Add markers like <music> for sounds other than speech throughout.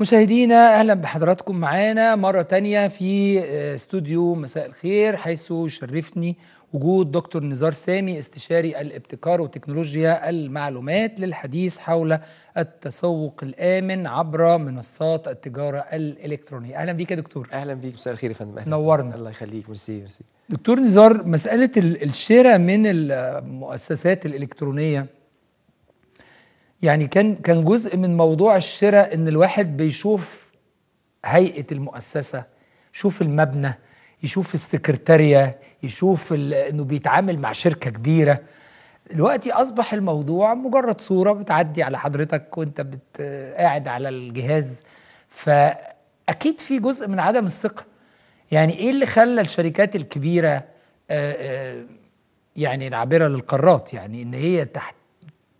مشاهدينا اهلا بحضراتكم معانا مره تانية في آه، استوديو مساء الخير حيث شرفني وجود دكتور نزار سامي استشاري الابتكار وتكنولوجيا المعلومات للحديث حول التسوق الامن عبر منصات التجاره الالكترونيه اهلا بيك يا دكتور اهلا بيك مساء الخير يا فندم نورنا الله يخليك ميرسي ميرسي دكتور نزار مساله الشراء من المؤسسات الالكترونيه يعني كان كان جزء من موضوع الشراء ان الواحد بيشوف هيئه المؤسسه يشوف المبنى يشوف السكرتاريه يشوف انه بيتعامل مع شركه كبيره دلوقتي اصبح الموضوع مجرد صوره بتعدي على حضرتك وانت قاعد على الجهاز فاكيد في جزء من عدم الثقه يعني ايه اللي خلى الشركات الكبيره آه، آه، يعني العابره للقارات يعني ان هي تحت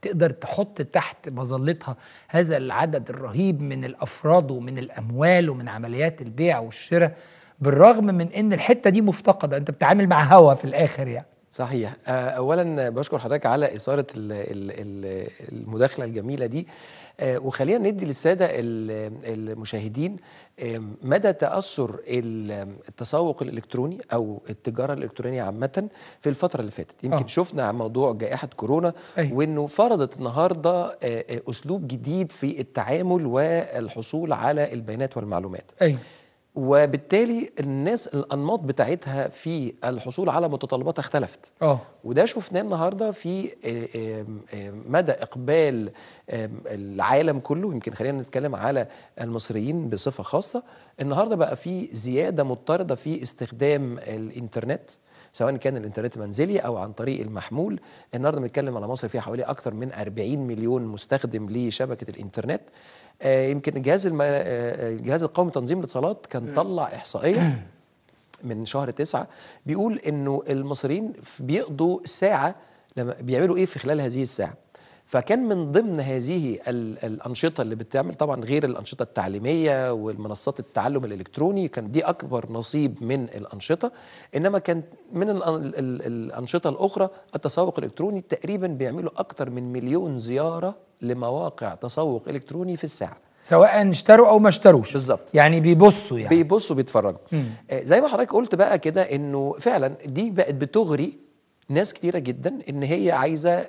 تقدر تحط تحت مظلتها هذا العدد الرهيب من الافراد ومن الاموال ومن عمليات البيع والشراء بالرغم من ان الحته دي مفتقده انت بتتعامل مع هوا في الاخر يعني صحيح آه، اولا بشكر حضرتك على اثاره المداخله الجميله دي آه، وخلينا ندي للساده المشاهدين آه، مدى تاثر التسوق الالكتروني او التجاره الالكترونيه عامه في الفتره اللي فاتت يمكن أوه. شفنا عن موضوع جائحه كورونا أي. أيوه. وانه فرضت النهارده آه، اسلوب جديد في التعامل والحصول على البيانات والمعلومات أي. أيوه. وبالتالي الناس الانماط بتاعتها في الحصول على متطلباتها اختلفت اه وده شفناه النهارده في آه، آه، مدى اقبال العالم كله يمكن خلينا نتكلم على المصريين بصفه خاصه النهارده بقى في زياده مضطرده في استخدام الانترنت سواء كان الانترنت منزلي او عن طريق المحمول النهارده بنتكلم على مصر فيها حوالي اكثر من 40 مليون مستخدم لشبكه الانترنت آه، يمكن الجهاز الم... الجهاز آه، القومي لتنظيم الاتصالات كان طلع احصائيه من شهر تسعة بيقول انه المصريين بيقضوا ساعه لما بيعملوا ايه في خلال هذه الساعه فكان من ضمن هذه الانشطه اللي بتعمل طبعا غير الانشطه التعليميه والمنصات التعلم الالكتروني كان دي اكبر نصيب من الانشطه انما كان من الانشطه الاخرى التسوق الالكتروني تقريبا بيعملوا اكثر من مليون زياره لمواقع تسوق الكتروني في الساعه سواء اشتروا او ما اشتروش بالظبط يعني بيبصوا يعني بيبصوا بيتفرجوا آه، زي ما حضرتك قلت بقى كده انه فعلا دي بقت بتغري ناس كتيرة جدا إن هي عايزة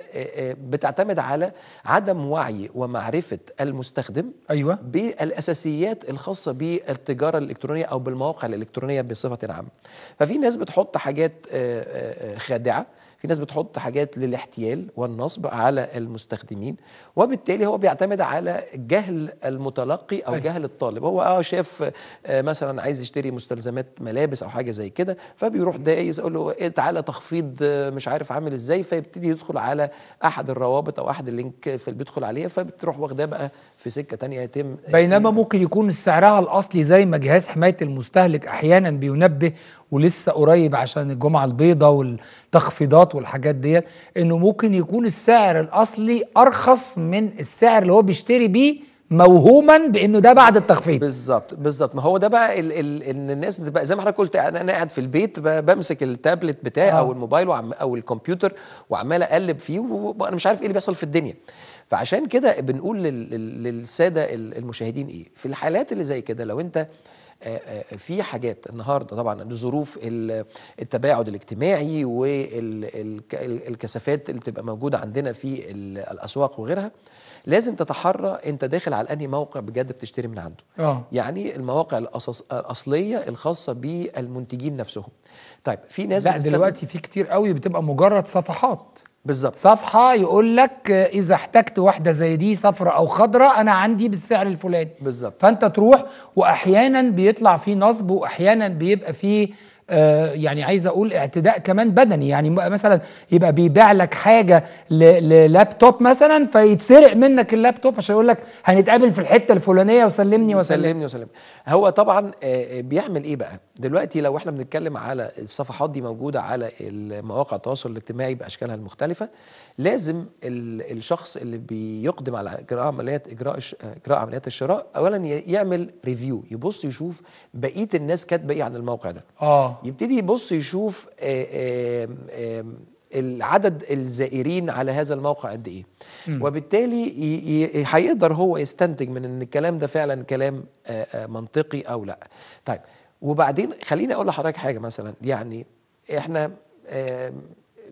بتعتمد على عدم وعي ومعرفة المستخدم أيوة. بالأساسيات الخاصة بالتجارة الإلكترونية أو بالمواقع الإلكترونية بصفة عامة ففي ناس بتحط حاجات خادعة في ناس بتحط حاجات للاحتيال والنصب على المستخدمين وبالتالي هو بيعتمد على جهل المتلقي او أي. أيوة. جهل الطالب هو اه شاف آه، مثلا عايز يشتري مستلزمات ملابس او حاجه زي كده فبيروح دايس يقول له إيه تعالى تخفيض آه، مش عارف عامل ازاي فيبتدي يدخل على احد الروابط او احد اللينك في بيدخل عليها فبتروح واخداه بقى في سكه تانية يتم بينما ممكن يكون سعرها الاصلي زي ما جهاز حمايه المستهلك احيانا بينبه ولسه قريب عشان الجمعه البيضاء والتخفيضات والحاجات ديت انه ممكن يكون السعر الاصلي ارخص من السعر اللي هو بيشتري بيه موهوما بانه ده بعد التخفيض بالظبط بالظبط ما هو ده بقى ال ال ان الناس بتبقى زي ما حضرتك قلت انا قاعد في البيت بمسك التابلت بتاعي آه. او الموبايل وعم او الكمبيوتر وعمال اقلب فيه وانا مش عارف ايه اللي بيحصل في الدنيا فعشان كده بنقول لل للساده المشاهدين ايه في الحالات اللي زي كده لو انت آه، آه، في حاجات النهارده طبعا لظروف التباعد الاجتماعي والكثافات اللي بتبقى موجوده عندنا في الاسواق وغيرها لازم تتحرى انت داخل على انهي موقع بجد بتشتري من عنده أوه. يعني المواقع الاصليه الخاصه بالمنتجين نفسهم طيب في ناس لا دلوقتي في كتير قوي بتبقى مجرد صفحات بالظبط صفحه يقول لك اذا احتجت واحده زي دي صفرة او خضرة انا عندي بالسعر الفلاني بالظبط فانت تروح واحيانا بيطلع فيه نصب واحيانا بيبقى فيه آه، يعني عايز اقول اعتداء كمان بدني يعني مثلا يبقى بيبيع لك حاجه للابتوب مثلا فيتسرق منك اللابتوب عشان يقول لك هنتقابل في الحته الفلانيه وسلمني وسلمني وسلمني, وسلمني. هو طبعا آه، آه، بيعمل ايه بقى دلوقتي لو احنا بنتكلم على الصفحات دي موجوده على مواقع التواصل الاجتماعي باشكالها المختلفه لازم الشخص اللي بيقدم على اجراء عمليات اجراء اجراء عمليات الشراء اولا يعمل ريفيو يبص يشوف بقيه الناس كاتبه ايه عن الموقع ده اه يبتدي يبص يشوف آه، آه، آه، العدد الزائرين على هذا الموقع قد ايه وبالتالي هيقدر هو يستنتج من ان الكلام ده فعلا كلام منطقي او لا طيب وبعدين خليني اقول لحضرتك حاجه مثلا يعني احنا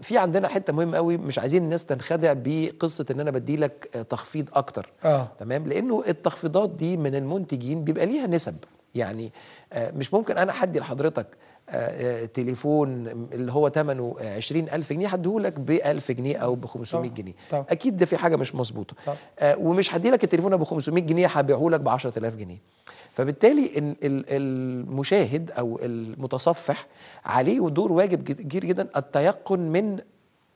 في عندنا حته مهمه قوي مش عايزين الناس تنخدع بقصه ان انا بدي لك تخفيض اكتر آه. تمام لانه التخفيضات دي من المنتجين بيبقى ليها نسب يعني مش ممكن انا احدي لحضرتك آه، آه، تليفون اللي هو ثمنه 20000 آه، جنيه هديهولك ب 1000 جنيه او ب 500 جنيه طبعا. اكيد ده في حاجه مش مظبوطه ومش هديلك التليفون ب 500 جنيه هبيعهولك ب 10000 جنيه فبالتالي المشاهد او المتصفح عليه دور واجب كبير جدا التيقن من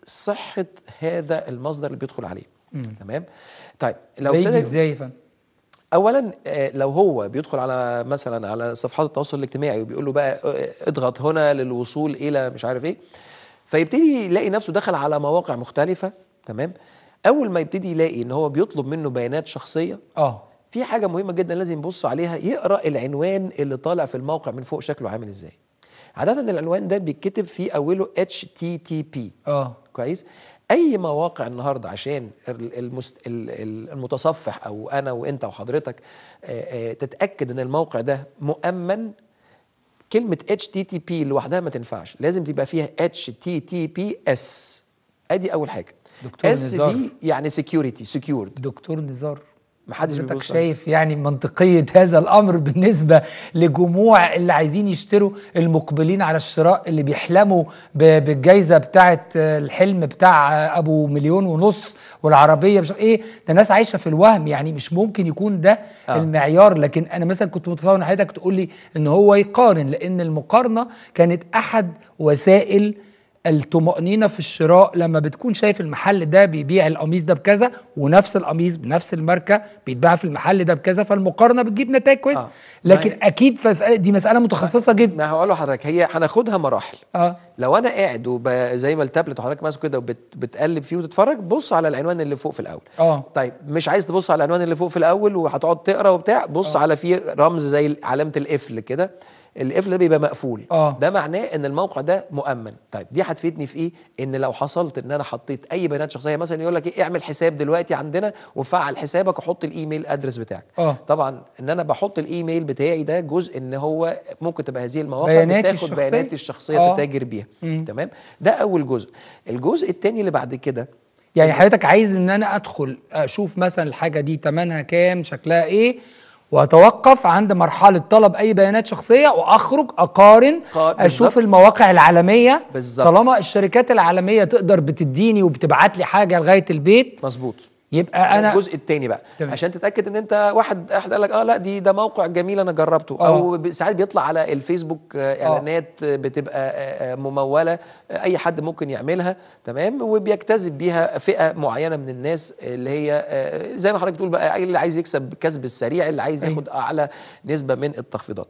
صحه هذا المصدر اللي بيدخل عليه تمام طيب لو ازاي يا فندم اولا آه، لو هو بيدخل على مثلا على صفحات التواصل الاجتماعي وبيقول له بقى آه، آه، اضغط هنا للوصول الى مش عارف ايه فيبتدي يلاقي نفسه دخل على مواقع مختلفه تمام اول ما يبتدي يلاقي ان هو بيطلب منه بيانات شخصيه اه في حاجه مهمه جدا لازم يبص عليها يقرا العنوان اللي طالع في الموقع من فوق شكله عامل ازاي عاده العنوان ده بيتكتب في اوله اتش تي تي بي اه كويس اي مواقع النهارده عشان المست... المتصفح او انا وانت وحضرتك آه، آه، تتاكد ان الموقع ده مؤمن كلمه اتش تي تي بي لوحدها ما تنفعش لازم تبقى فيها اتش تي تي بي اس ادي اول حاجه دكتور اس نزار. دي يعني سكيورتي سكيورد دكتور نزار محدش حضرتك شايف يعني منطقية هذا الأمر بالنسبة لجموع اللي عايزين يشتروا المقبلين على الشراء اللي بيحلموا بالجايزة بتاعة الحلم بتاع أبو مليون ونص والعربية مش إيه ده ناس عايشة في الوهم يعني مش ممكن يكون ده آه. المعيار لكن أنا مثلا كنت متصور إن حضرتك تقول لي إن هو يقارن لأن المقارنة كانت أحد وسائل الطمأنينة في الشراء لما بتكون شايف المحل ده بيبيع القميص ده بكذا ونفس القميص بنفس الماركة بيتباع في المحل ده بكذا فالمقارنة بتجيب نتائج كويسة آه. لكن هي... أكيد دي مسألة متخصصة جدا ما هقول لحضرتك هي هناخدها مراحل آه. لو أنا قاعد وب... زي ما التابلت وحضرتك ماسكه كده وبتقلب فيه وتتفرج بص على العنوان اللي فوق في الأول آه. طيب مش عايز تبص على العنوان اللي فوق في الأول وهتقعد تقرا وبتاع بص آه. على فيه رمز زي علامة القفل كده القفل ده بيبقى مقفول آه. ده معناه ان الموقع ده مؤمن طيب دي هتفيدني في ايه ان لو حصلت ان انا حطيت اي بيانات شخصيه مثلا يقول لك ايه اعمل حساب دلوقتي عندنا وفعل حسابك وحط الايميل ادرس بتاعك آه. طبعا ان انا بحط الايميل بتاعي ده جزء ان هو ممكن تبقى هذه المواقع بياناتي بتاخد الشخصية. بياناتي الشخصيه آه. تتاجر بيها تمام ده اول جزء الجزء الثاني اللي بعد كده يعني حضرتك عايز ان انا ادخل اشوف مثلا الحاجه دي تمنها كام شكلها ايه واتوقف عند مرحله طلب اي بيانات شخصيه واخرج اقارن اشوف بالزبط. المواقع العالميه بالزبط. طالما الشركات العالميه تقدر بتديني وبتبعت لي حاجه لغايه البيت مظبوط يبقى آه، انا الجزء الثاني بقى تمام. عشان تتاكد ان انت واحد احد قال لك اه لا دي ده موقع جميل انا جربته أوه. او ساعات بيطلع على الفيسبوك آه، آه. اعلانات بتبقى مموله اي حد ممكن يعملها تمام وبيجتذب بيها فئه معينه من الناس اللي هي زي ما حضرتك بتقول بقى اللي عايز يكسب كسب السريع اللي عايز ياخد اعلى نسبه من التخفيضات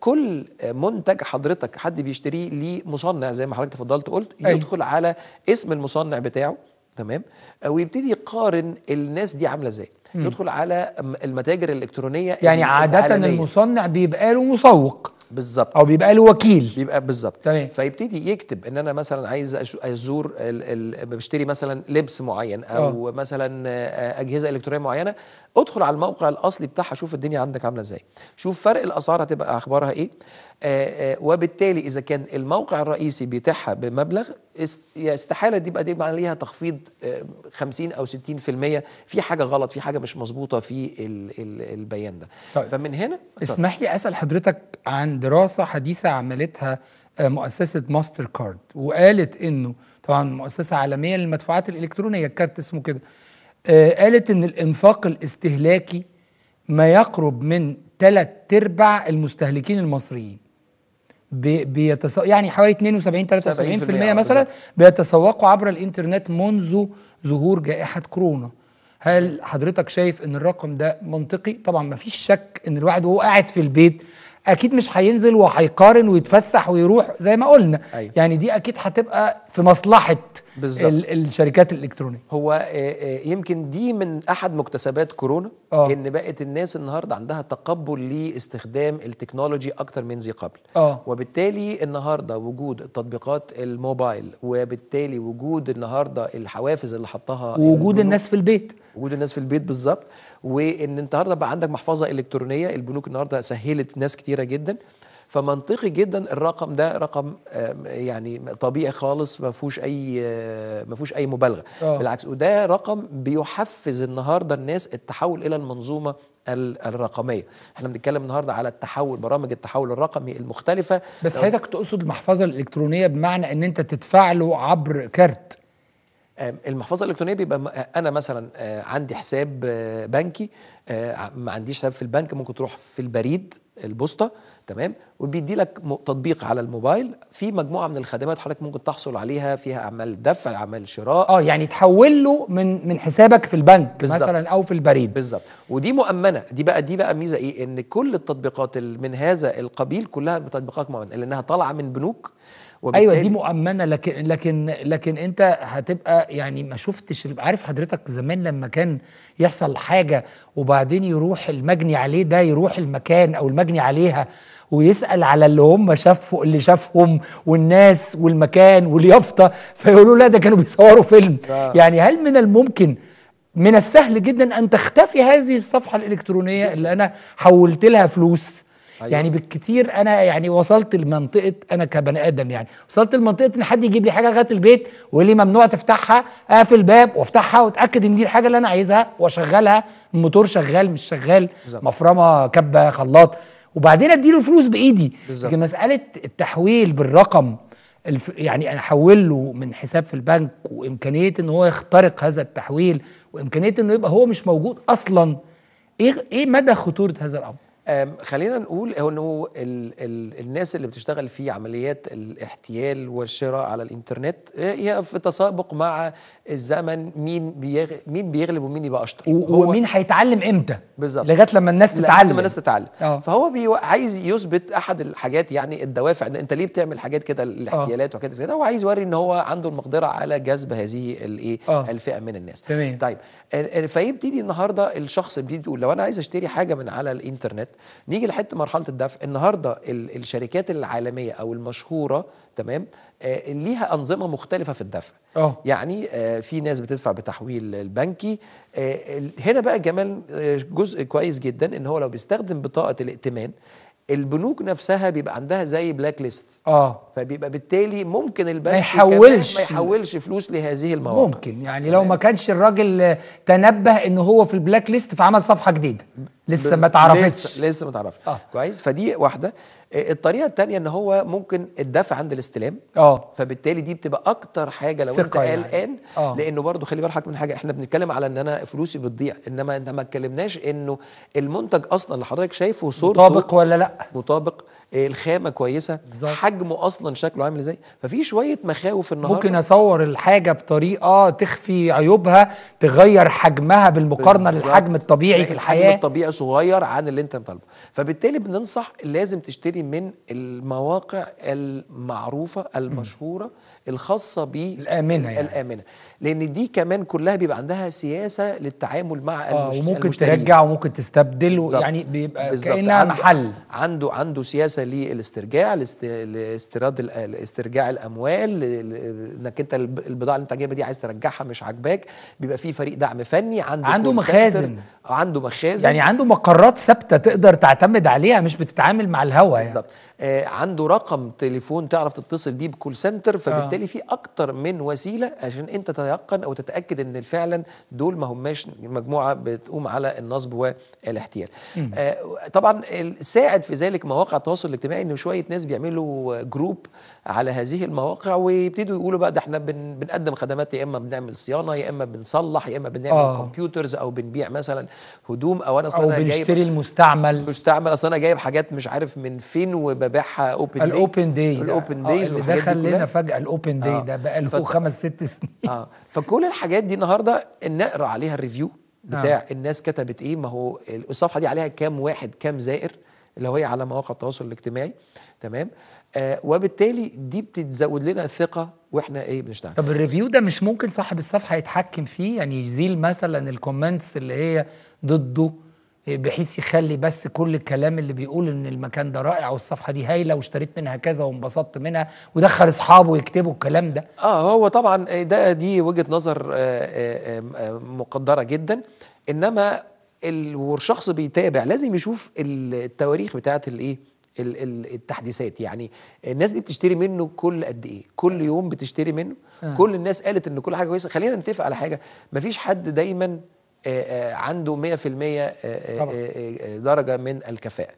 كل منتج حضرتك حد بيشتريه ليه مصنع زي ما حضرتك تفضلت قلت أيه. يدخل على اسم المصنع بتاعه تمام آه، ويبتدي يقارن الناس دي عامله ازاي يدخل على المتاجر الالكترونيه يعني عاده العالمية. المصنع بيبقى له مسوق بالظبط او بيبقى له وكيل بيبقى بالظبط تمام فيبتدي يكتب ان انا مثلا عايز ازور بشتري مثلا لبس معين او أوه. مثلا آه، اجهزه الكترونيه معينه ادخل على الموقع الاصلي بتاعها شوف الدنيا عندك عامله ازاي شوف فرق الاسعار هتبقى اخبارها ايه آآ آه، آآ وبالتالي اذا كان الموقع الرئيسي بيتاحها بمبلغ استحاله دي يبقى دي عليها تخفيض 50 آه، او 60% في حاجه غلط في حاجه مش مظبوطه في البيان ده طيب. فمن هنا اسمح لي اسال حضرتك عن دراسه حديثه عملتها آه، مؤسسه ماستر كارد وقالت انه طبعا مؤسسه عالميه للمدفوعات الالكترونيه الكارت اسمه كده آه، قالت ان الانفاق الاستهلاكي ما يقرب من ثلاث ارباع المستهلكين المصريين بيتس... يعني حوالي 72 73% آه، مثلا بيتسوقوا عبر الانترنت منذ ظهور جائحه كورونا هل حضرتك شايف ان الرقم ده منطقي طبعا ما فيش شك ان الواحد وهو قاعد في البيت اكيد مش هينزل وهيقارن ويتفسح ويروح زي ما قلنا أيوة. يعني دي اكيد هتبقى في مصلحه بالزبط. الشركات الالكترونيه هو آه، آه، يمكن دي من احد مكتسبات كورونا أوه. ان بقت الناس النهارده عندها تقبل لاستخدام التكنولوجي اكتر من ذي قبل أوه. وبالتالي النهارده وجود تطبيقات الموبايل وبالتالي وجود النهارده الحوافز اللي حطها وجود الناس في البيت وجود الناس في البيت بالظبط وان النهارده بقى عندك محفظه الكترونيه البنوك النهارده سهلت ناس كتيره جدا فمنطقي جدا الرقم ده رقم يعني طبيعي خالص ما فيهوش اي آه، ما فيهوش اي مبالغه أوه. بالعكس وده رقم بيحفز النهارده الناس التحول الى المنظومه الرقميه احنا بنتكلم النهارده على التحول برامج التحول الرقمي المختلفه بس حضرتك تقصد المحفظه الالكترونيه بمعنى ان انت تدفع له عبر كارت المحفظه الالكترونيه بيبقى آه، انا مثلا آه، عندي حساب آه، بنكي ما عنديش حساب في البنك ممكن تروح في البريد البوسطه تمام وبيدي لك تطبيق على الموبايل في مجموعه من الخدمات حضرتك ممكن تحصل عليها فيها اعمال دفع اعمال شراء اه يعني تحول له من من حسابك في البنك بالزبط. مثلا او في البريد بالظبط ودي مؤمنه دي بقى دي بقى ميزه ايه ان كل التطبيقات من هذا القبيل كلها تطبيقات مؤمنه لانها طالعه من بنوك ايوه دي مؤمنه لكن لكن لكن انت هتبقى يعني ما شفتش عارف حضرتك زمان لما كان يحصل حاجه وبعدين يروح المجني عليه ده يروح المكان او المجني عليها ويسال على اللي هم شافوا اللي شافهم والناس والمكان واليافطه فيقولوا لا ده كانوا بيصوروا فيلم ده. يعني هل من الممكن من السهل جدا ان تختفي هذه الصفحه الالكترونيه اللي انا حولت لها فلوس أيوة. يعني بالكتير انا يعني وصلت لمنطقه انا كبني ادم يعني وصلت لمنطقه ان حد يجيب لي حاجه لغايه البيت ويقول لي ممنوع تفتحها اقفل الباب وافتحها واتاكد ان دي الحاجه اللي انا عايزها واشغلها الموتور شغال مش شغال بالزبط. مفرمه كبه خلاط وبعدين اديله الفلوس بايدي لكن مساله التحويل بالرقم الف... يعني انا احول له من حساب في البنك وامكانيه ان هو يخترق هذا التحويل وامكانيه انه يبقى هو مش موجود اصلا ايه ايه مدى خطوره هذا الامر خلينا نقول انه الـ الـ الناس اللي بتشتغل في عمليات الاحتيال والشراء على الانترنت آه، هي في تسابق مع الزمن مين بيغلب مين بيغلب ومين يبقى اشطر ومين هيتعلم امتى بالظبط لغايه لما الناس تتعلم لغايه لما الناس تتعلم أوه. فهو بي عايز يثبت احد الحاجات يعني الدوافع ان انت ليه بتعمل حاجات كده الاحتيالات آه. وكده كده هو عايز يوري ان هو عنده المقدره على جذب هذه الايه آه. الفئه من الناس تمام طيب فيبتدي النهارده الشخص بيبتدي يقول لو انا عايز اشتري حاجه من على الانترنت نيجي لحته مرحله الدفع النهارده الشركات العالميه او المشهوره تمام آه، ليها انظمه مختلفه في الدفع أوه. يعني آه، في ناس بتدفع بتحويل البنكي آه، هنا بقى جمال جزء كويس جدا ان هو لو بيستخدم بطاقه الائتمان البنوك نفسها بيبقى عندها زي بلاك ليست اه فبيبقى بالتالي ممكن البنك ما يحولش ما يحولش فلوس لهذه المواقع ممكن يعني لو ما كانش الراجل تنبه ان هو في البلاك ليست فعمل صفحه جديده لسه ما تعرفش لسه, لسه ما تعرفش آه. كويس فدي واحده آه، الطريقه الثانيه ان هو ممكن الدفع عند الاستلام اه فبالتالي دي بتبقى اكتر حاجه لو انت قلقان يعني. آه. لانه برضو خلي بالك من حاجه احنا بنتكلم على ان انا فلوسي بتضيع انما انت ما اتكلمناش انه المنتج اصلا اللي حضرتك شايفه صورته مطابق ولا لا مطابق إيه، الخامه كويسه بالزبط. حجمه اصلا شكله عامل ازاي ففي شويه مخاوف النهارده ممكن اصور الحاجه بطريقه تخفي عيوبها تغير حجمها بالمقارنه بالزبط. للحجم الطبيعي في الحياه الحجم الطبيعي صغير عن اللي انت مطالبه فبالتالي بننصح لازم تشتري من المواقع المعروفه المشهوره م. الخاصه بالآمنة الامنه يعني. الامنه لان دي كمان كلها بيبقى عندها سياسه للتعامل مع آه المشت... وممكن ترجع وممكن تستبدل يعني بيبقى بالزبط. كانها عنده محل عنده عنده سياسه للاسترجاع لاستيراد ال... استرجاع الاموال انك انت البضاعه اللي انت جايبها دي عايز ترجعها مش عاجباك بيبقى في فريق دعم فني عنده عنده مخازن آه، عنده مخازن يعني عنده مقرات ثابته تقدر تعتمد عليها مش بتتعامل مع الهوا يعني بالظبط آه عنده رقم تليفون تعرف تتصل بيه بكول سنتر فبالتالي فبالتالي في اكتر من وسيله عشان انت تتيقن او تتاكد ان فعلا دول ما هماش مجموعه بتقوم على النصب والاحتيال آه طبعا ساعد في ذلك مواقع التواصل الاجتماعي ان شويه ناس بيعملوا جروب على هذه المواقع ويبتدوا يقولوا بقى ده احنا بن بنقدم خدمات يا اما بنعمل صيانه يا اما بنصلح يا اما بنعمل آه. كمبيوترز او بنبيع مثلا هدوم او انا اصلا او بنشتري المستعمل مستعمل اصل انا جايب حاجات مش عارف من فين وببيعها اوبن داي الاوبن داي الاوبن دايز دخل لنا فجاه الاوبن الاوبن آه. داي ده بقى له ف... خمس ست سنين <laughs> اه فكل الحاجات دي النهارده نقرا عليها الريفيو بتاع آه. الناس كتبت ايه ما هو الصفحه دي عليها كام واحد كام زائر اللي هو هي إيه، على مواقع التواصل الاجتماعي تمام آه وبالتالي دي بتزود لنا ثقه واحنا ايه بنشتغل طب الريفيو ده مش ممكن صاحب الصفحه يتحكم فيه يعني يزيل مثلا الكومنتس اللي هي ضده بحيث يخلي بس كل الكلام اللي بيقول ان المكان ده رائع والصفحه دي هايله واشتريت منها كذا وانبسطت منها ودخل اصحابه يكتبوا الكلام ده اه هو طبعا ده دي وجهه نظر آه، آه، مقدره جدا انما الشخص بيتابع لازم يشوف التواريخ بتاعه إيه، الايه التحديثات يعني الناس دي بتشتري منه كل قد ايه كل يوم بتشتري منه آه. كل الناس قالت ان كل حاجه كويسه خلينا نتفق على حاجه مفيش حد دايما آه، آه، عنده 100% آه، درجه من الكفاءه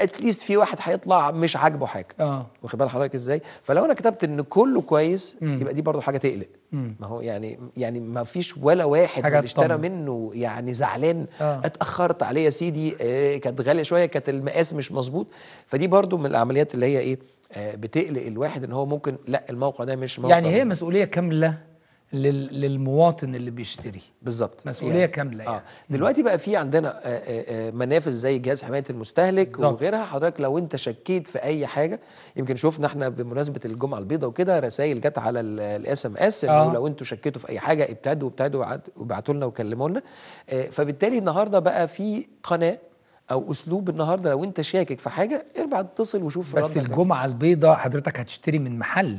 اتليست في واحد هيطلع مش عاجبه حاجه اه واخد بال حضرتك ازاي فلو انا كتبت ان كله كويس مم. يبقى دي برضو حاجه تقلق مم. ما هو يعني يعني ما فيش ولا واحد اللي اشترى منه يعني زعلان آه. اتاخرت عليه يا سيدي آه كانت غاليه شويه كانت المقاس مش مظبوط فدي برضو من العمليات اللي هي ايه آه بتقلق الواحد ان هو ممكن لا الموقع ده مش موقع يعني هي مسؤوليه كامله للمواطن اللي بيشتري بالظبط مسؤوليه يعني. كامله آه. يعني. آه. دلوقتي بقى في عندنا آه، آه، منافذ زي جهاز حمايه المستهلك بالزبط. وغيرها حضرتك لو انت شكيت في اي حاجه يمكن شفنا احنا بمناسبه الجمعه البيضاء وكده رسائل جت على الاس ام اس انه لو انتوا شكيتوا في اي حاجه ابتدوا ابتدوا وابعتوا لنا وكلموا لنا فبالتالي النهارده بقى في قناه او اسلوب النهارده لو انت شاكك في حاجه اربع اتصل وشوف بس الجمعه البيضاء حضرتك هتشتري من محل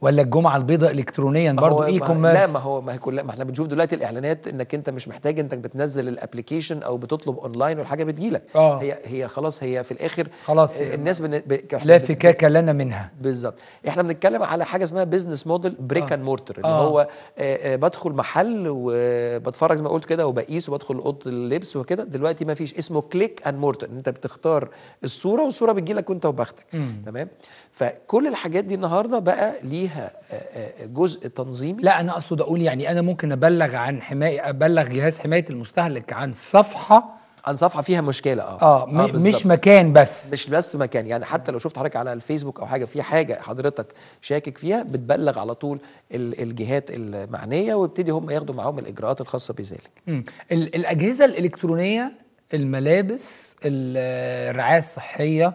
ولا الجمعه البيضاء الكترونيا برضه اي كوميرس لا ما هو ما هو ما احنا بنشوف دلوقتي الاعلانات انك انت مش محتاج انك بتنزل الابلكيشن او بتطلب اونلاين والحاجه بتجيلك آه. هي هي خلاص هي في الاخر خلاص آه، الناس بن... ب... لا فكاك لنا منها بالظبط احنا بنتكلم على حاجه اسمها بزنس موديل بريك اند مورتر اللي آه. هو آه،, آه بدخل محل وبتفرج زي ما قلت كده وبقيس وبدخل اوضه اللبس وكده دلوقتي ما فيش اسمه كليك اند مورتر انت بتختار الصوره والصوره بتجيلك وانت وبختك تمام فكل الحاجات دي النهارده بقى ليها فيها آه، آه، جزء تنظيمي لا انا اقصد اقول يعني انا ممكن ابلغ عن حمايه ابلغ جهاز حمايه المستهلك عن صفحه عن صفحه فيها مشكله اه اه, آه مش مكان بس مش بس مكان يعني حتى لو شفت حضرتك على الفيسبوك او حاجه في حاجه حضرتك شاكك فيها بتبلغ على طول الجهات المعنيه ويبتدي هم ياخدوا معاهم الاجراءات الخاصه بذلك الاجهزه الالكترونيه الملابس الرعايه الصحيه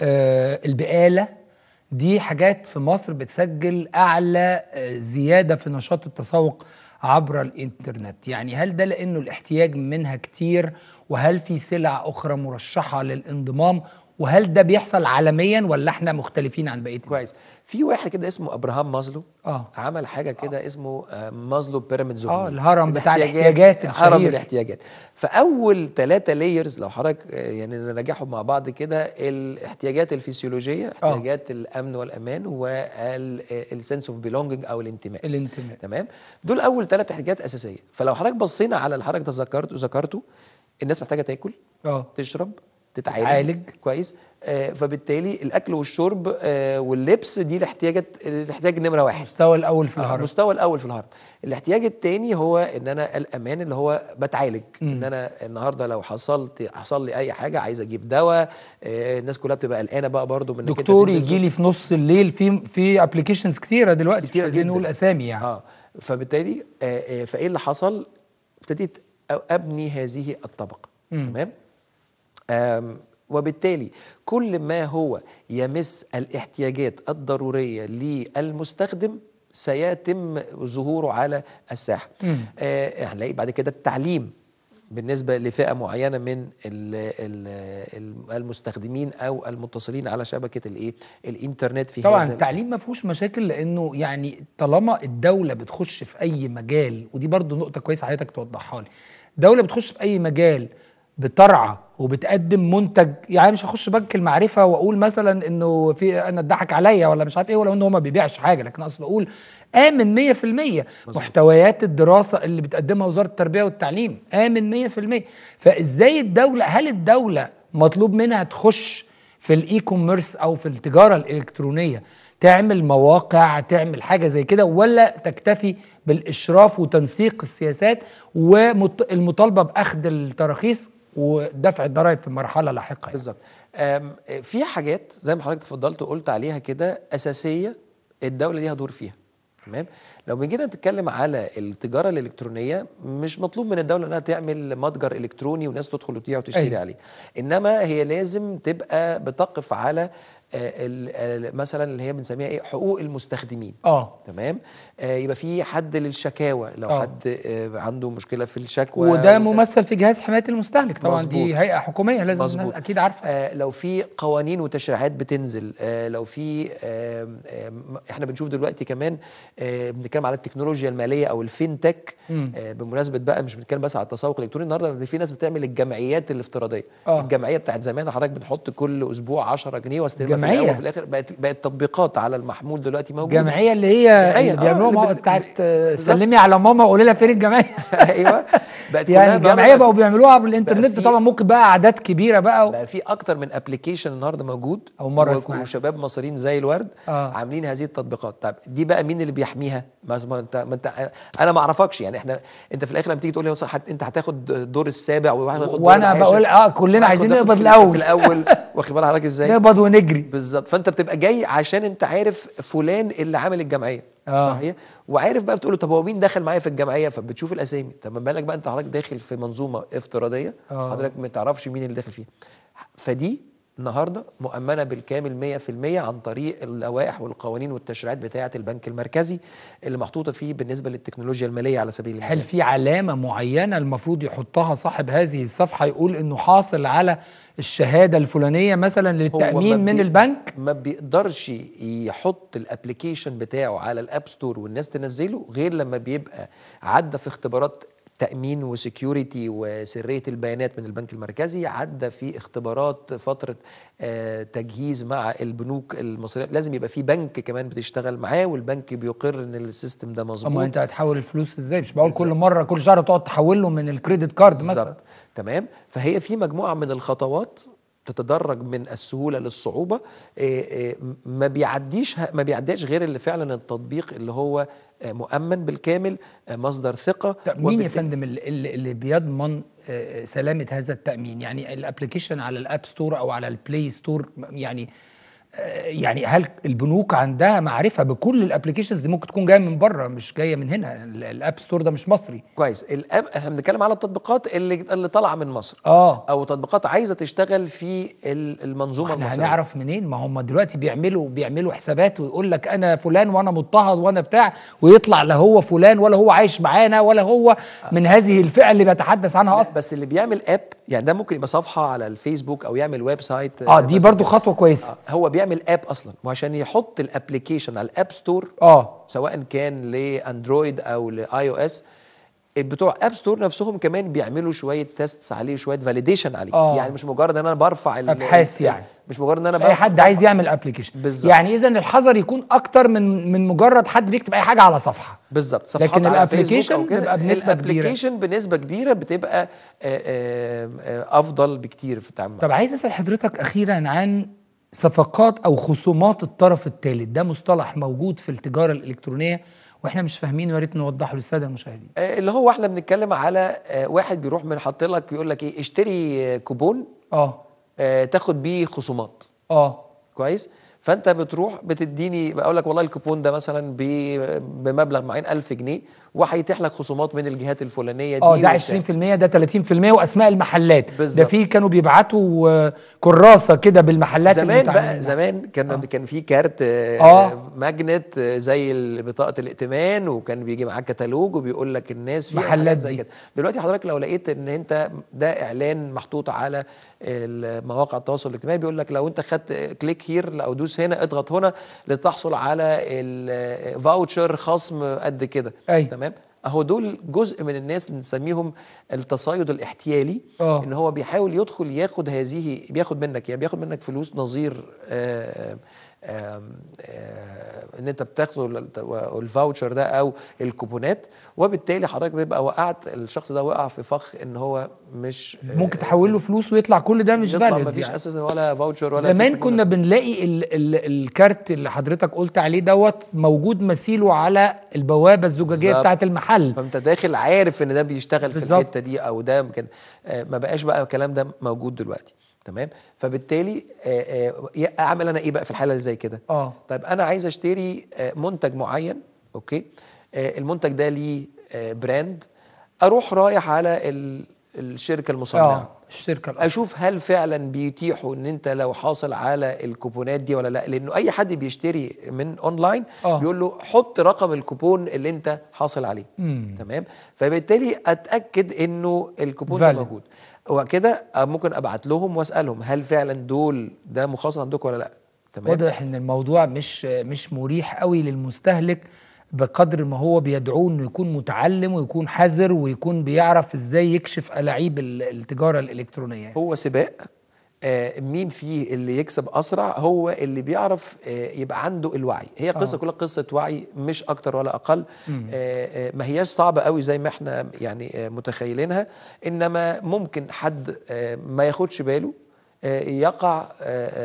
آه البقاله دي حاجات في مصر بتسجل اعلى آه، زياده في نشاط التسوق عبر الانترنت يعني هل ده لانه الاحتياج منها كتير وهل في سلع اخرى مرشحه للانضمام وهل ده بيحصل عالميا ولا احنا مختلفين عن بقيه كويس في واحد كده اسمه ابراهام مازلو اه عمل حاجه كده آه. اسمه مازلو بيراميدز اه الهرم بتاع الاحتياجات هرم الاحتياجات فاول ثلاثه لايرز لو حضرتك آه، يعني نراجعهم مع بعض كده الاحتياجات الفسيولوجيه آه. احتياجات آه. الامن والامان والسنس اوف بيلونجنج او الانتماء الانتماء تمام دول اول ثلاث احتياجات اساسيه فلو حضرتك بصينا على اللي حضرتك ذكرته ذكرته الناس محتاجه تاكل اه تشرب تتعالج كويس آه، فبالتالي الاكل والشرب آه، واللبس دي الاحتياجات الاحتياج نمره واحد المستوى الاول في آه، الهرم المستوى الاول في الهرم الاحتياج الثاني هو ان انا الامان اللي هو بتعالج م. ان انا النهارده لو حصلت حصل لي اي حاجه عايز اجيب دواء الناس كلها بتبقى قلقانه بقى برضو من دكتور يجي لي في نص الليل في في ابلكيشنز كتيره دلوقتي كتير عايزين نقول اسامي يعني اه فبالتالي فايه اللي حصل ابتديت ابني هذه الطبقه تمام وبالتالي كل ما هو يمس الاحتياجات الضرورية للمستخدم سيتم ظهوره على الساحة آه هنلاقي بعد كده التعليم بالنسبة لفئة معينة من المستخدمين أو المتصلين على شبكة الإيه الإنترنت في طبعا التعليم ما فيهوش مشاكل لأنه يعني طالما الدولة بتخش في أي مجال ودي برضو نقطة كويسة حضرتك توضحها لي دولة بتخش في أي مجال بترعى وبتقدم منتج يعني مش هخش بنك المعرفه واقول مثلا انه في انا اتضحك عليا ولا مش عارف ايه ولا ان هو ما بيبيعش حاجه لكن اقصد اقول امن 100% محتويات الدراسه اللي بتقدمها وزاره التربيه والتعليم امن 100% فازاي الدوله هل الدوله مطلوب منها تخش في الاي كوميرس او في التجاره الالكترونيه تعمل مواقع تعمل حاجه زي كده ولا تكتفي بالاشراف وتنسيق السياسات والمطالبه باخذ التراخيص ودفع الضرائب في مرحله لاحقه يعني. بالظبط في حاجات زي ما حضرتك اتفضلت وقلت عليها كده اساسيه الدوله ليها دور فيها تمام لو بنجينا نتكلم على التجاره الالكترونيه مش مطلوب من الدوله انها تعمل متجر الكتروني وناس تدخل وتبيع وتشتري أيه. عليه انما هي لازم تبقى بتقف على آه، آه، مثلا اللي هي بنسميها ايه حقوق المستخدمين اه تمام آه يبقى في حد للشكاوى لو أوه. حد آه عنده مشكله في الشكوى وده ممثل في جهاز حمايه المستهلك طبعا مزبوط. دي هيئه حكوميه لازم مزبوط. الناس اكيد عارفه آه لو في قوانين وتشريعات بتنزل آه لو في آه احنا بنشوف دلوقتي كمان آه بنتكلم على التكنولوجيا الماليه او الفينتك آه بمناسبه بقى مش بنتكلم بس على التسوق الالكتروني النهارده في ناس بتعمل الجمعيات الافتراضيه أوه. الجمعيه بتاعت زمان حضرتك بنحط كل اسبوع 10 جنيه واستلمها جمعيه في الاخر بقت بقت تطبيقات على المحمول دلوقتي موجوده جمعيه اللي هي آه، بيعملوها آه بتاعت سلمي على ماما وقولي لها فين الجمعيه <laughs> ايوه بقت <laughs> يعني الجمعيه بقوا بيعملوها بالانترنت طبعا ممكن بقى اعداد كبيره بقى و... بقى في اكتر من ابلكيشن النهارده موجود اول مره وشباب مصريين زي الورد آه. عاملين هذه التطبيقات طب دي بقى مين اللي بيحميها ما انت ما انت انا ما اعرفكش يعني احنا انت في الاخر لما تيجي تقول لي مثلا حت... انت هتاخد الدور السابع وواحد هياخد الدور وانا بقول اه كلنا عايزين نقبض الاول في الاول واخد بال حضرتك ازاي نقبض ونجري بالظبط فانت بتبقى جاي عشان انت عارف فلان اللي عامل الجمعيه آه. صحيح وعارف بقى بتقول طب هو مين دخل معايا في الجمعيه فبتشوف الاسامي طب ما بالك بقى انت حضرتك داخل في منظومه افتراضيه آه. حضرتك ما تعرفش مين اللي داخل فيها فدي النهارده مؤمنه بالكامل 100% عن طريق اللوائح والقوانين والتشريعات بتاعه البنك المركزي اللي محطوطه فيه بالنسبه للتكنولوجيا الماليه على سبيل المثال هل في علامه معينه المفروض يحطها صاحب هذه الصفحه يقول انه حاصل على الشهاده الفلانيه مثلا للتامين من البنك ما بيقدرش يحط الابلكيشن بتاعه على الاب ستور والناس تنزله غير لما بيبقى عدى في اختبارات تامين وسكيورتي وسريه البيانات من البنك المركزي عدى في اختبارات فتره آه، تجهيز مع البنوك المصريه لازم يبقى في بنك كمان بتشتغل معاه والبنك بيقر ان السيستم ده مظبوط اما انت هتحول الفلوس ازاي مش بقول كل مره كل شهر تقعد تحول له من الكريدت كارد مثلا بالظبط تمام فهي في مجموعه من الخطوات تتدرج من السهوله للصعوبه آه، آه، ما بيعديش ما بيعديش غير اللي فعلا التطبيق اللي هو آه، مؤمن بالكامل آه، مصدر ثقه مين يا فندم اللي, بيضمن آه، سلامه هذا التامين يعني الابلكيشن على الاب ستور او على البلاي ستور يعني يعني هل البنوك عندها معرفه بكل الابلكيشنز دي ممكن تكون جايه من بره مش جايه من هنا الاب ستور ده مش مصري كويس الاب احنا بنتكلم على التطبيقات اللي اللي طالعه من مصر اه او تطبيقات عايزه تشتغل في المنظومه المصريه احنا هنعرف منين ما هم دلوقتي بيعملوا بيعملوا حسابات ويقول لك انا فلان وانا مضطهد وانا بتاع ويطلع لا هو فلان ولا هو عايش معانا ولا هو من هذه الفئه اللي بتحدث عنها اصلا بس اللي بيعمل اب يعني ده ممكن يبقى صفحه على الفيسبوك او يعمل ويب سايت اه, آه، دي برضو خطوه كويسه آه هو بيعمل اب اصلا وعشان يحط الابلكيشن على الاب ستور اه سواء كان لاندرويد او لاي او اس بتوع اب ستور نفسهم كمان بيعملوا شويه تيستس عليه شويه فاليديشن عليه آه. يعني مش مجرد ان انا برفع ابحاث يعني مش مجرد ان انا اي حد عايز يعمل ابلكيشن بالظبط يعني اذا الحذر يكون اكتر من من مجرد حد بيكتب اي حاجه على صفحه بالظبط صفحات لكن الابلكيشن بتبقى بنسبه كبيره الابلكيشن بنسبه كبيره بتبقى آه، آه، آه، افضل بكتير في التعامل طب عايز اسال حضرتك اخيرا عن صفقات او خصومات الطرف الثالث ده مصطلح موجود في التجاره الالكترونيه واحنا مش فاهمين ويا نوضحه للساده المشاهدين آه، اللي هو احنا بنتكلم على آه، واحد بيروح من حاط لك يقول لك ايه اشتري كوبون اه, آه، تاخد بيه خصومات اه كويس فانت بتروح بتديني بقول لك والله الكوبون ده مثلا بمبلغ معين 1000 جنيه وهيتيح لك خصومات من الجهات الفلانيه دي اه ده 20% ده 30% واسماء المحلات بالزبط. ده في كانوا بيبعتوا آه، كراسه كده بالمحلات زمان بقى زمان كان آه. كان في كارت آه. آه. ماجنت آه، زي بطاقه الائتمان وكان بيجي معاك كتالوج وبيقول لك الناس في محلات زي كده دلوقتي حضرتك لو لقيت ان انت ده اعلان محطوط على مواقع التواصل الاجتماعي بيقول لك لو انت خدت كليك هير او دوس فلوس هنا اضغط هنا لتحصل على الفاوتشر خصم قد كده أي. تمام اهو دول جزء من الناس نسميهم التصايد الاحتيالي أوه. ان هو بيحاول يدخل ياخد هذه بياخد منك يعني بياخد منك فلوس نظير آه، ان انت بتاخده الفاوتشر ده او الكوبونات وبالتالي حضرتك بيبقى وقعت الشخص ده وقع في فخ ان هو مش آه، ممكن تحول له فلوس ويطلع كل ده مش فاليد مفيش يعني. اساسا ولا فاوتشر ولا زمان كنا بنلاقي ال ال الكارت اللي حضرتك قلت عليه دوت موجود مثيله على البوابه الزجاجيه بتاعه المحل فانت داخل عارف ان ده بيشتغل بالزبط. في الحته دي او ده ممكن آه، ما بقاش بقى الكلام ده موجود دلوقتي تمام فبالتالي آه، آه، اعمل انا ايه بقى في الحاله اللي زي كده اه طيب انا عايز اشتري آه، منتج معين اوكي المنتج ده ليه براند اروح رايح على الشركه المصنعه آه. الشركه الأصل. اشوف هل فعلا بيتيحوا ان انت لو حاصل على الكوبونات دي ولا لا لانه اي حد بيشتري من اونلاين أوه. بيقول له حط رقم الكوبون اللي انت حاصل عليه مم. تمام فبالتالي اتاكد انه الكوبون ده موجود وكده أه، ممكن ابعت لهم واسالهم هل فعلا دول ده مخصص عندكم ولا لا تمام واضح ان الموضوع مش مش مريح قوي للمستهلك بقدر ما هو بيدعوه انه يكون متعلم ويكون حذر ويكون بيعرف ازاي يكشف الاعيب التجاره الالكترونيه هو سباق آه، مين فيه اللي يكسب اسرع هو اللي بيعرف آه، يبقى عنده الوعي هي آه. قصه كلها قصه وعي مش اكتر ولا اقل ما هياش صعبه قوي زي ما احنا يعني متخيلينها انما ممكن حد ما ياخدش باله يقع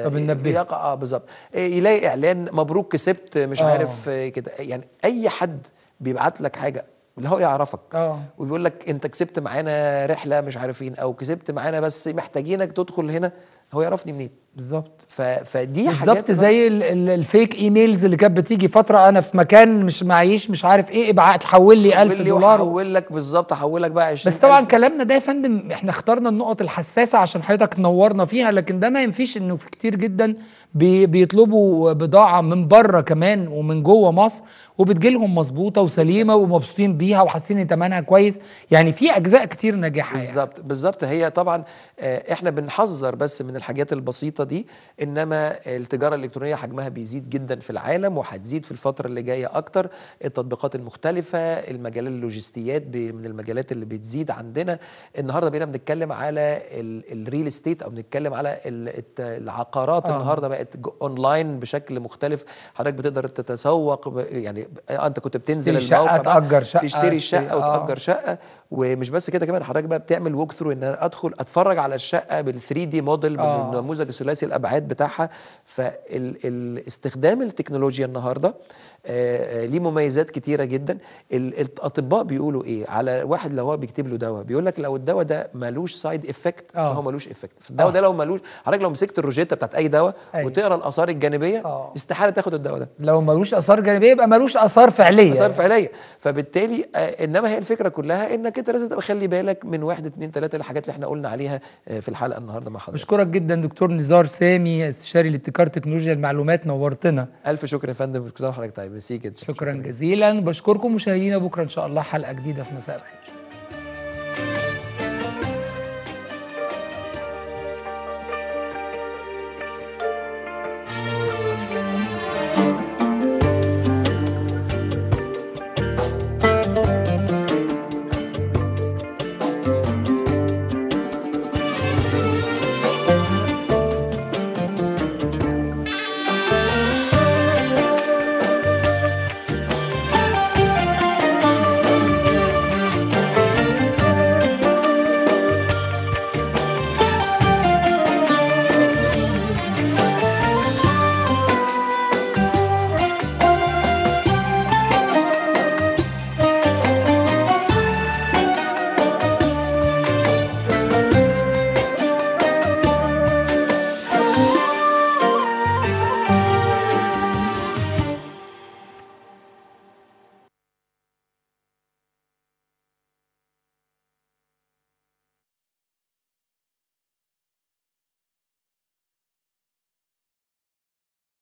طب يقع اه بالظبط يلاقي اعلان مبروك كسبت مش عارف كده يعني اي حد بيبعت لك حاجه اللي هو يعرفك اه وبيقول لك انت كسبت معانا رحله مش عارفين او كسبت معانا بس محتاجينك تدخل هنا هو يعرفني منين بالظبط ف... فدي حاجات بالظبط زي الفيك ايميلز اللي كانت بتيجي فتره انا في مكان مش معيش مش عارف ايه ابعت حول لي 1000 دولار حول لك بالظبط حول لك بقى 20 بس طبعا ألف. كلامنا ده يا فندم احنا اخترنا النقط الحساسه عشان حضرتك نورنا فيها لكن ده ما ينفيش انه في كتير جدا بيطلبوا بضاعه من بره كمان ومن جوه مصر وبتجيلهم مظبوطه وسليمه ومبسوطين بيها وحاسين ان ثمنها كويس يعني في اجزاء كتير ناجحه يعني. بالظبط يعني. بالظبط هي طبعا آه، احنا بنحذر بس من الحاجات البسيطه دي انما التجاره الالكترونيه حجمها بيزيد جدا في العالم وهتزيد في الفتره اللي جايه اكتر التطبيقات المختلفه المجالات اللوجستيات من المجالات اللي بتزيد عندنا النهارده بقينا بنتكلم على الريل استيت او بنتكلم على العقارات آه. النهارده بقت بقت اونلاين بشكل مختلف حضرتك بتقدر تتسوق يعني آه، انت كنت بتنزل الموقع تأجر شقة تشتري شقة آه. وتأجر شقة ومش بس كده كمان حضرتك بقى بتعمل ووك ثرو ان انا ادخل اتفرج على الشقه بال 3 دي موديل بالنموذج آه. الثلاثي الابعاد بتاعها فاستخدام التكنولوجيا النهارده آه، آه، ليه مميزات كتيره جدا الاطباء بيقولوا ايه على واحد لو هو بيكتب له دواء بيقول لك لو الدواء ده ملوش سايد افكت فهو ملوش افكت الدواء ده لو ملوش حضرتك لو مسكت الروجيتا بتاعت اي دواء أيوة. وتقرا الاثار الجانبيه أوه. استحاله تاخد الدواء ده لو ملوش اثار جانبيه يبقى ملوش اثار فعليه اثار فعليه فبالتالي انما هي الفكره كلها انك لكن انت لازم تبقى خلي بالك من واحد اتنين ثلاثة الحاجات اللي احنا قلنا عليها آه، في الحلقه النهارده مع حضرتك بشكرك جدا دكتور نزار سامي استشاري لابتكار تكنولوجيا المعلومات نورتنا الف شكر يا فندم بشكر حضرتك طيب ميرسي جدا شكرا جزيلا بشكركم مشاهدينا بكره ان شاء الله حلقه جديده في مساء الخير